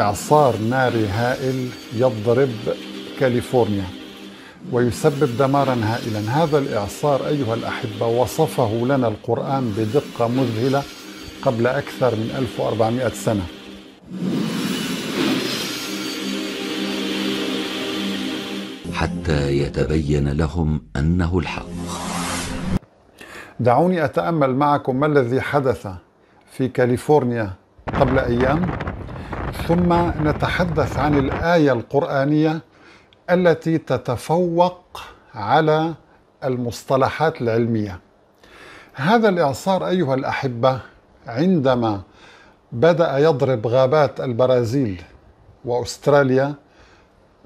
إعصار ناري هائل يضرب كاليفورنيا ويسبب دمارا هائلا هذا الإعصار أيها الأحبة وصفه لنا القرآن بدقة مذهلة قبل أكثر من 1400 سنة حتى يتبين لهم أنه الحق دعوني أتأمل معكم ما الذي حدث في كاليفورنيا قبل أيام ثم نتحدث عن الآية القرآنية التي تتفوق على المصطلحات العلمية. هذا الإعصار أيها الأحبة عندما بدأ يضرب غابات البرازيل وأستراليا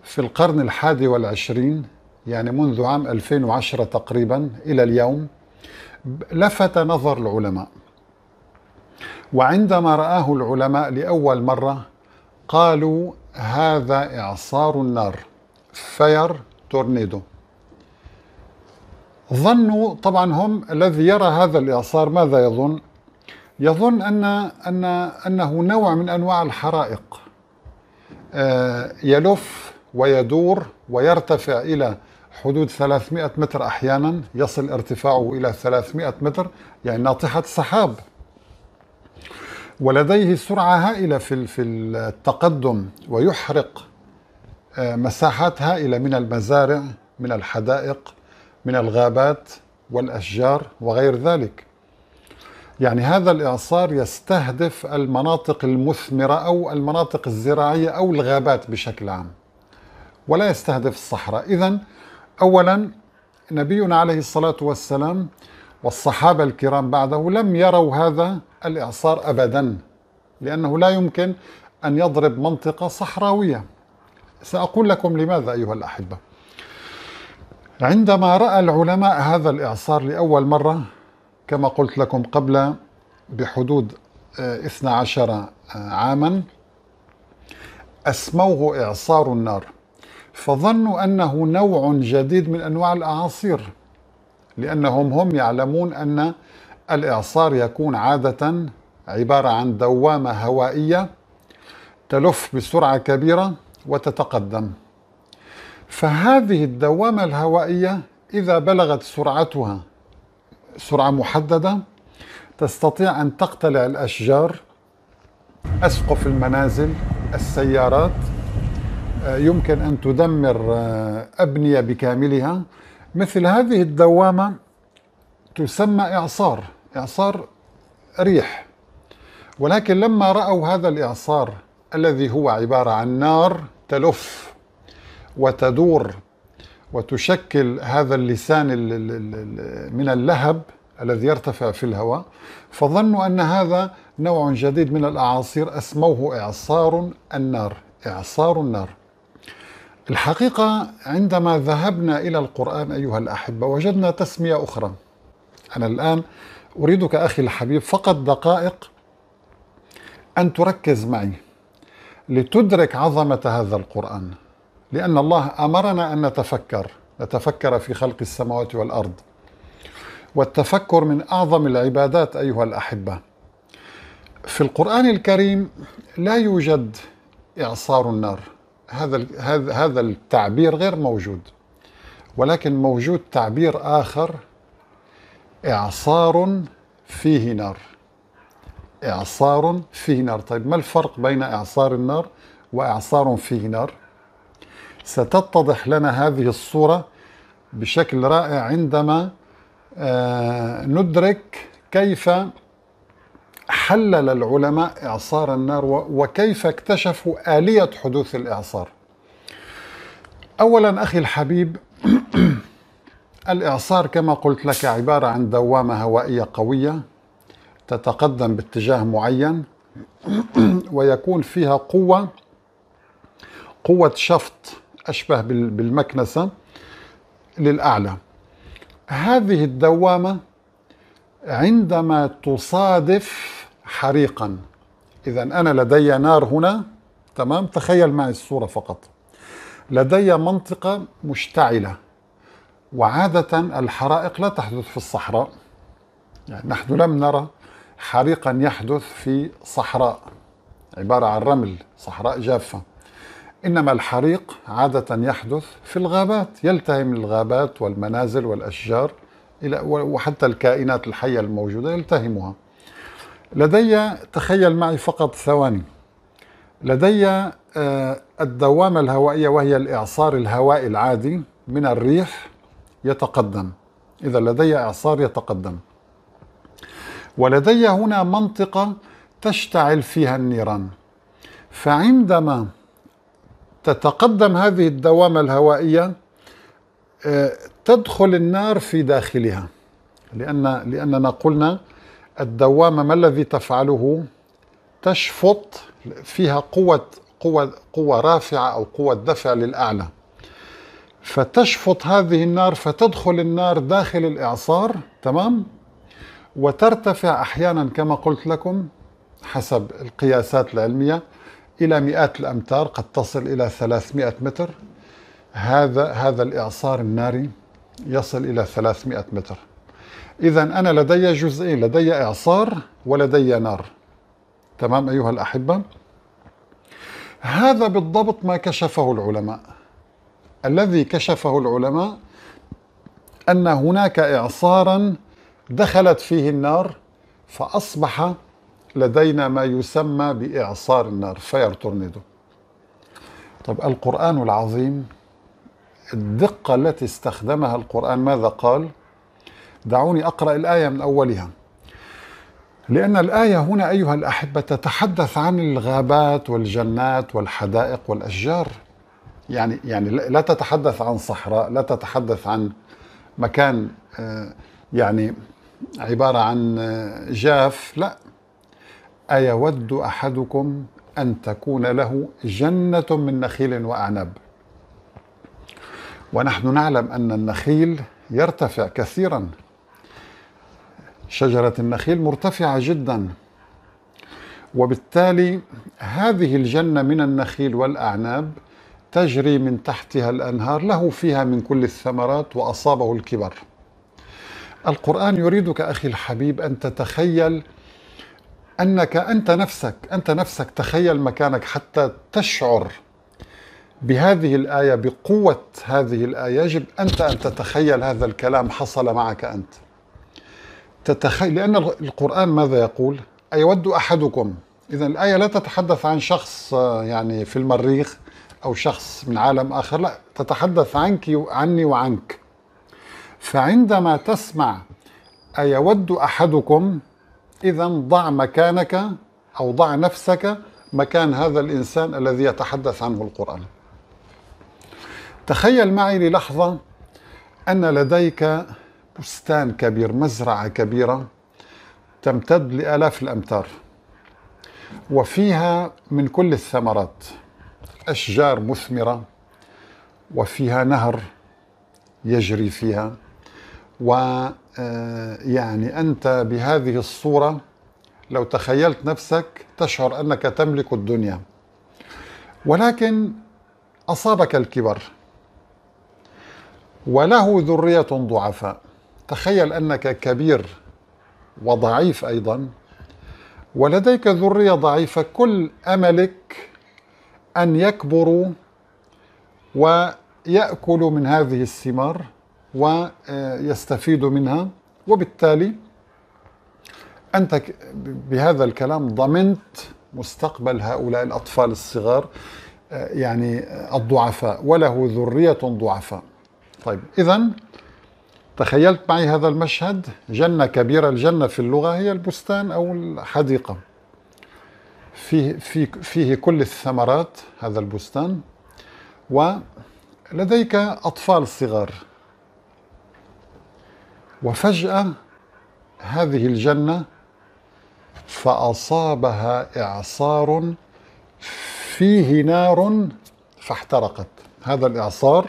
في القرن الحادي والعشرين يعني منذ عام 2010 تقريبا إلى اليوم لفت نظر العلماء وعندما رآه العلماء لأول مرة قالوا هذا إعصار النار فير تورنيدو ظنوا طبعا هم الذي يرى هذا الإعصار ماذا يظن؟ يظن أن أن أنه نوع من أنواع الحرائق آه، يلف ويدور ويرتفع إلى حدود 300 متر أحيانا يصل ارتفاعه إلى 300 متر يعني ناطحة سحاب ولديه سرعة هائلة في في التقدم ويحرق آه، مساحات هائلة من المزارع من الحدائق من الغابات والأشجار وغير ذلك يعني هذا الإعصار يستهدف المناطق المثمرة أو المناطق الزراعية أو الغابات بشكل عام ولا يستهدف الصحراء إذا أولا نبينا عليه الصلاة والسلام والصحابة الكرام بعده لم يروا هذا الإعصار أبدا لأنه لا يمكن أن يضرب منطقة صحراوية سأقول لكم لماذا أيها الأحبة عندما رأى العلماء هذا الإعصار لأول مرة كما قلت لكم قبل بحدود 12 آه، آه، عاما أسموه إعصار النار فظنوا أنه نوع جديد من أنواع الأعاصير لأنهم هم يعلمون أن الإعصار يكون عادة عبارة عن دوامة هوائية تلف بسرعة كبيرة وتتقدم فهذه الدوامة الهوائية إذا بلغت سرعتها سرعة محددة تستطيع أن تقتلع الأشجار أسقف المنازل السيارات آه، يمكن أن تدمر آه، أبنية بكاملها مثل هذه الدوامة تسمى إعصار إعصار ريح ولكن لما رأوا هذا الإعصار الذي هو عبارة عن نار تلف وتدور وتشكل هذا اللسان من اللهب الذي يرتفع في الهواء فظنوا أن هذا نوع جديد من الأعاصير أسموه إعصار النار إعصار النار الحقيقة عندما ذهبنا إلى القرآن أيها الأحبة وجدنا تسمية أخرى أنا الآن أريدك أخي الحبيب فقط دقائق أن تركز معي لتدرك عظمة هذا القرآن لأن الله أمرنا أن نتفكر نتفكر في خلق السماوات والأرض والتفكر من أعظم العبادات أيها الأحبة في القرآن الكريم لا يوجد إعصار النار هذا هذا التعبير غير موجود ولكن موجود تعبير آخر إعصار فيه نار إعصار فيه نار طيب ما الفرق بين إعصار النار وإعصار فيه نار ستتضح لنا هذه الصورة بشكل رائع عندما آه، ندرك كيف حلل العلماء إعصار النار وكيف اكتشفوا آلية حدوث الإعصار أولا أخي الحبيب الإعصار كما قلت لك عبارة عن دوامة هوائية قوية تتقدم باتجاه معين ويكون فيها قوة قوة شفط أشبه بالمكنسة للأعلى هذه الدوامة عندما تصادف حريقا إذا أنا لدي نار هنا تمام تخيل معي الصورة فقط لدي منطقة مشتعلة وعادة الحرائق لا تحدث في الصحراء يعني نحن لم نرى حريقا يحدث في صحراء عبارة عن رمل صحراء جافة إنما الحريق عادة يحدث في الغابات يلتهم الغابات والمنازل والأشجار وحتى الكائنات الحية الموجودة يلتهمها لدي تخيل معي فقط ثواني لدي آه، الدوامة الهوائية وهي الإعصار الهوائي العادي من الريح يتقدم إذا لدي إعصار يتقدم ولدي هنا منطقة تشتعل فيها النيران فعندما تتقدم هذه الدوامة الهوائية آه، تدخل النار في داخلها لأن لأننا قلنا الدوامة ما الذي تفعله تشفط فيها قوة قوة قوة رافعة أو قوة دفع للأعلى فتشفط هذه النار فتدخل النار داخل الإعصار تمام وترتفع أحيانا كما قلت لكم حسب القياسات العلمية إلى مئات الأمتار قد تصل إلى 300 متر هذا هذا الإعصار الناري يصل إلى 300 متر إذا أنا لدي جزئين لدي إعصار ولدي نار تمام أيها الأحبة هذا بالضبط ما كشفه العلماء الذي كشفه العلماء أن هناك إعصارا دخلت فيه النار فأصبح لدينا ما يسمى بإعصار النار فاير تورنيدو طب القرآن العظيم الدقة التي استخدمها القرآن ماذا قال؟ دعوني أقرأ الآية من أولها لأن الآية هنا أيها الأحبة تتحدث عن الغابات والجنات والحدائق والأشجار يعني يعني لا تتحدث عن صحراء لا تتحدث عن مكان آه، يعني عبارة عن آه، جاف لا أيود أحدكم أن تكون له جنة من نخيل وأعنب ونحن نعلم أن النخيل يرتفع كثيرا شجرة النخيل مرتفعة جدا وبالتالي هذه الجنة من النخيل والأعناب تجري من تحتها الأنهار له فيها من كل الثمرات وأصابه الكبر القرآن يريدك أخي الحبيب أن تتخيل أنك أنت نفسك أنت نفسك تخيل مكانك حتى تشعر بهذه الآية بقوة هذه الآية يجب أنت أن تتخيل هذا الكلام حصل معك أنت تتخيل لأن القرآن ماذا يقول أيود أحدكم إذا الآية لا تتحدث عن شخص آه، يعني في المريخ أو شخص من عالم آخر لا تتحدث عنك عني وعنك فعندما تسمع أيود أحدكم إذا ضع مكانك أو ضع نفسك مكان هذا الإنسان الذي يتحدث عنه القرآن تخيل معي للحظة أن لديك بستان كبير مزرعة كبيرة تمتد لآلاف الأمتار وفيها من كل الثمرات أشجار مثمرة وفيها نهر يجري فيها ويعني آه، أنت بهذه الصورة لو تخيلت نفسك تشعر أنك تملك الدنيا ولكن أصابك الكبر وله ذرية ضعفاء تخيل انك كبير وضعيف ايضا ولديك ذريه ضعيفه كل املك ان يكبروا وياكلوا من هذه الثمار ويستفيدوا منها وبالتالي انت بهذا الكلام ضمنت مستقبل هؤلاء الاطفال الصغار آه، يعني آه، الضعفاء وله ذريه ضعفاء طيب اذا تخيلت معي هذا المشهد جنة كبيرة الجنة في اللغة هي البستان أو الحديقة فيه, فيه, فيه كل الثمرات هذا البستان ولديك أطفال صغار وفجأة هذه الجنة فأصابها إعصار فيه نار فاحترقت هذا الإعصار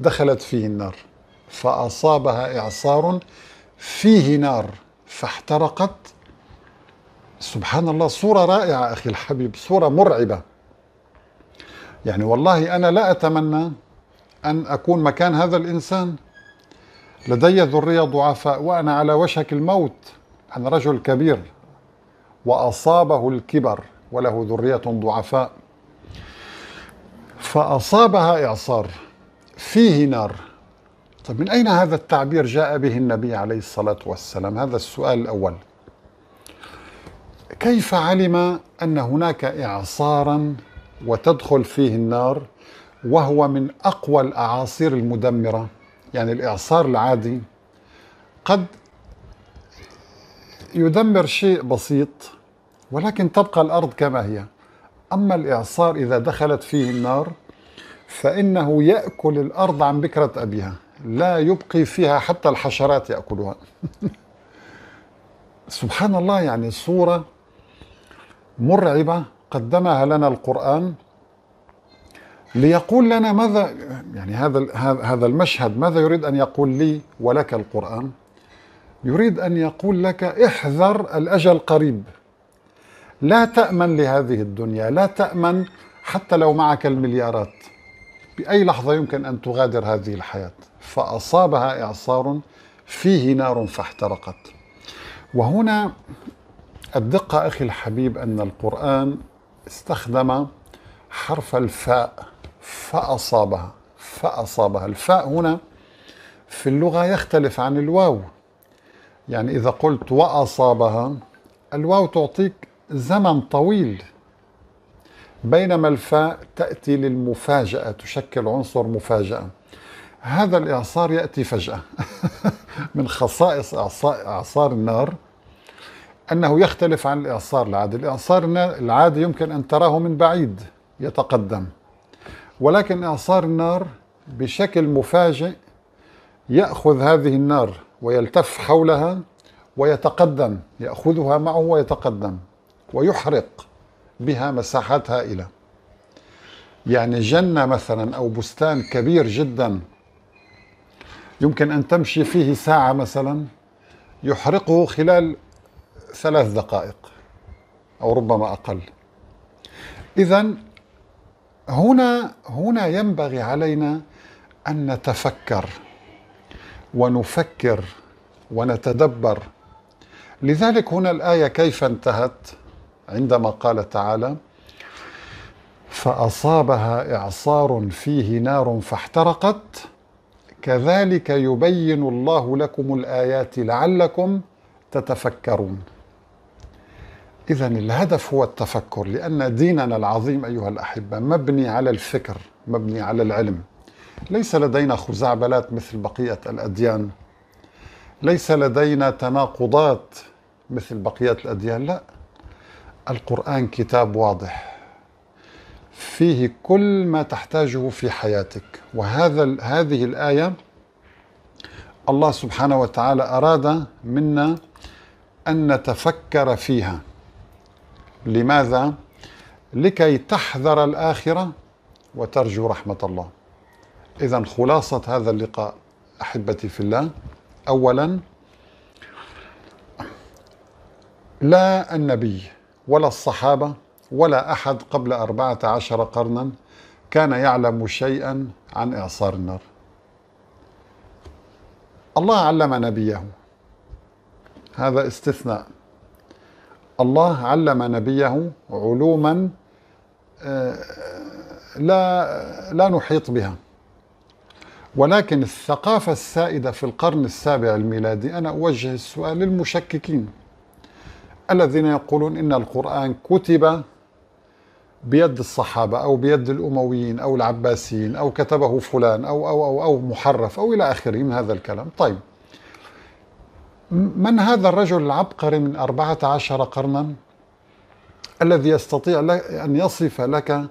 دخلت فيه النار فأصابها إعصار فيه نار فاحترقت سبحان الله صورة رائعة أخي الحبيب صورة مرعبة يعني والله أنا لا أتمنى أن أكون مكان هذا الإنسان لدي ذرية ضعفاء وأنا على وشك الموت أنا رجل كبير وأصابه الكبر وله ذرية ضعفاء فأصابها إعصار فيه نار طيب من أين هذا التعبير جاء به النبي عليه الصلاة والسلام هذا السؤال الأول كيف علم أن هناك إعصارا وتدخل فيه النار وهو من أقوى الأعاصير المدمرة يعني الإعصار العادي قد يدمر شيء بسيط ولكن تبقى الأرض كما هي أما الإعصار إذا دخلت فيه النار فإنه يأكل الأرض عن بكرة أبيها لا يبقي فيها حتى الحشرات يأكلها سبحان الله يعني صورة مرعبة قدمها لنا القرآن ليقول لنا ماذا يعني هذا هذا المشهد ماذا يريد ان يقول لي ولك القران؟ يريد ان يقول لك احذر الاجل قريب. لا تامن لهذه الدنيا، لا تامن حتى لو معك المليارات. باي لحظه يمكن ان تغادر هذه الحياه. فأصابها إعصار فيه نار فاحترقت وهنا الدقة أخي الحبيب أن القرآن استخدم حرف الفاء فأصابها فأصابها الفاء هنا في اللغة يختلف عن الواو يعني إذا قلت وأصابها الواو تعطيك زمن طويل بينما الفاء تأتي للمفاجأة تشكل عنصر مفاجأة هذا الإعصار يأتي فجأة من خصائص إعصار النار أنه يختلف عن الإعصار العادي الإعصار العادي يمكن أن تراه من بعيد يتقدم ولكن إعصار النار بشكل مفاجئ يأخذ هذه النار ويلتف حولها ويتقدم يأخذها معه ويتقدم ويحرق بها مساحات هائلة يعني جنة مثلا أو بستان كبير جدا يمكن أن تمشي فيه ساعة مثلا يحرقه خلال ثلاث دقائق أو ربما أقل إذا هنا هنا ينبغي علينا أن نتفكر ونفكر ونتدبر لذلك هنا الآية كيف انتهت عندما قال تعالى فأصابها إعصار فيه نار فاحترقت كذلك يبين الله لكم الايات لعلكم تتفكرون اذا الهدف هو التفكر لان ديننا العظيم ايها الاحبه مبني على الفكر مبني على العلم ليس لدينا خزعبلات مثل بقيه الاديان ليس لدينا تناقضات مثل بقيه الاديان لا القران كتاب واضح فيه كل ما تحتاجه في حياتك وهذا هذه الآية الله سبحانه وتعالى أراد منا أن نتفكر فيها لماذا؟ لكي تحذر الآخرة وترجو رحمة الله إذا خلاصة هذا اللقاء أحبتي في الله أولا لا النبي ولا الصحابة ولا أحد قبل أربعة عشر قرنا كان يعلم شيئا عن إعصار النار الله علم نبيه هذا استثناء الله علم نبيه علوما آه، لا لا نحيط بها ولكن الثقافة السائدة في القرن السابع الميلادي أنا أوجه السؤال للمشككين الذين يقولون إن القرآن كتب بيد الصحابة أو بيد الأمويين أو العباسيين أو كتبه فلان أو أو أو, أو محرف أو إلى آخره من هذا الكلام طيب من هذا الرجل العبقري من أربعة عشر قرنا الذي يستطيع أن يصف لك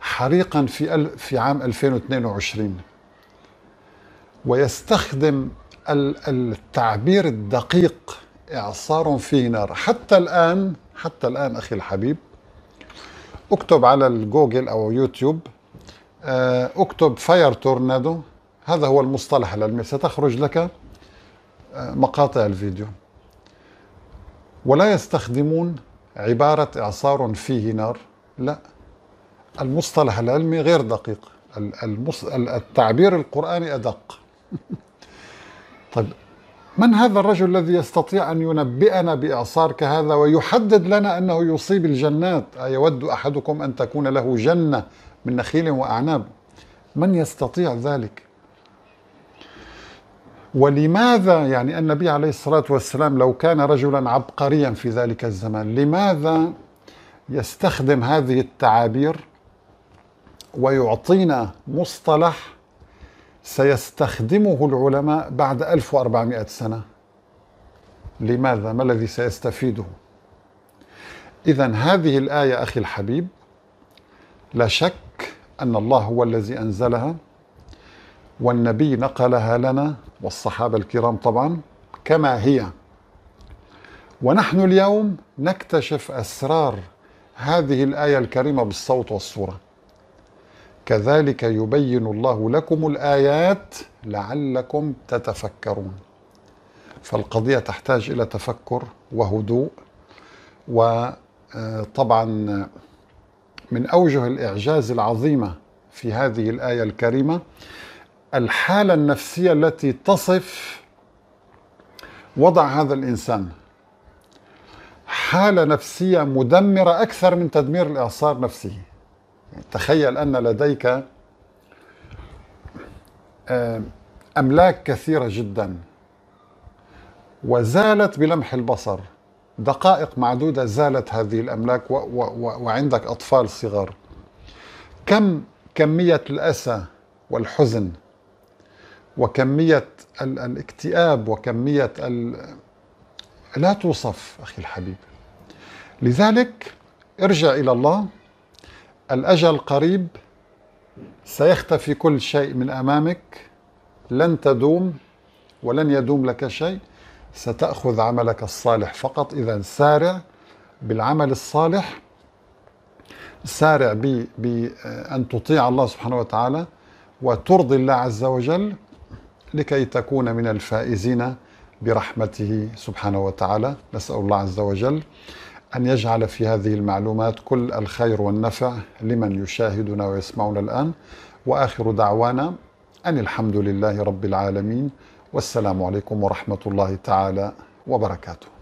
حريقا في في عام 2022 ويستخدم التعبير الدقيق إعصار فيه نار حتى الآن حتى الآن أخي الحبيب اكتب على الجوجل او يوتيوب آه، اكتب فاير تورنادو هذا هو المصطلح العلمي ستخرج لك آه، مقاطع الفيديو ولا يستخدمون عبارة إعصار فيه نار لا المصطلح العلمي غير دقيق التعبير القرآني أدق طيب من هذا الرجل الذي يستطيع أن ينبئنا بإعصار كهذا ويحدد لنا أنه يصيب الجنات أيود أحدكم أن تكون له جنة من نخيل وأعناب من يستطيع ذلك ولماذا يعني النبي عليه الصلاة والسلام لو كان رجلا عبقريا في ذلك الزمان لماذا يستخدم هذه التعابير ويعطينا مصطلح سيستخدمه العلماء بعد 1400 سنة لماذا؟ ما الذي سيستفيده؟ إذا هذه الآية أخي الحبيب لا شك أن الله هو الذي أنزلها والنبي نقلها لنا والصحابة الكرام طبعا كما هي ونحن اليوم نكتشف أسرار هذه الآية الكريمة بالصوت والصورة كذلك يبين الله لكم الايات لعلكم تتفكرون فالقضيه تحتاج الى تفكر وهدوء وطبعا من اوجه الاعجاز العظيمه في هذه الايه الكريمه الحاله النفسيه التي تصف وضع هذا الانسان حاله نفسيه مدمره اكثر من تدمير الاعصار نفسه تخيل أن لديك آه، أملاك كثيرة جدا وزالت بلمح البصر دقائق معدودة زالت هذه الأملاك و و و وعندك أطفال صغار كم كمية الأسى والحزن وكمية ال الاكتئاب وكمية ال لا توصف أخي الحبيب لذلك ارجع إلى الله الأجل قريب سيختفي كل شيء من أمامك لن تدوم ولن يدوم لك شيء ستأخذ عملك الصالح فقط إذا سارع بالعمل الصالح سارع بأن تطيع الله سبحانه وتعالى وترضي الله عز وجل لكي تكون من الفائزين برحمته سبحانه وتعالى نسأل الله عز وجل أن يجعل في هذه المعلومات كل الخير والنفع لمن يشاهدنا ويسمعنا الآن وآخر دعوانا أن الحمد لله رب العالمين والسلام عليكم ورحمة الله تعالى وبركاته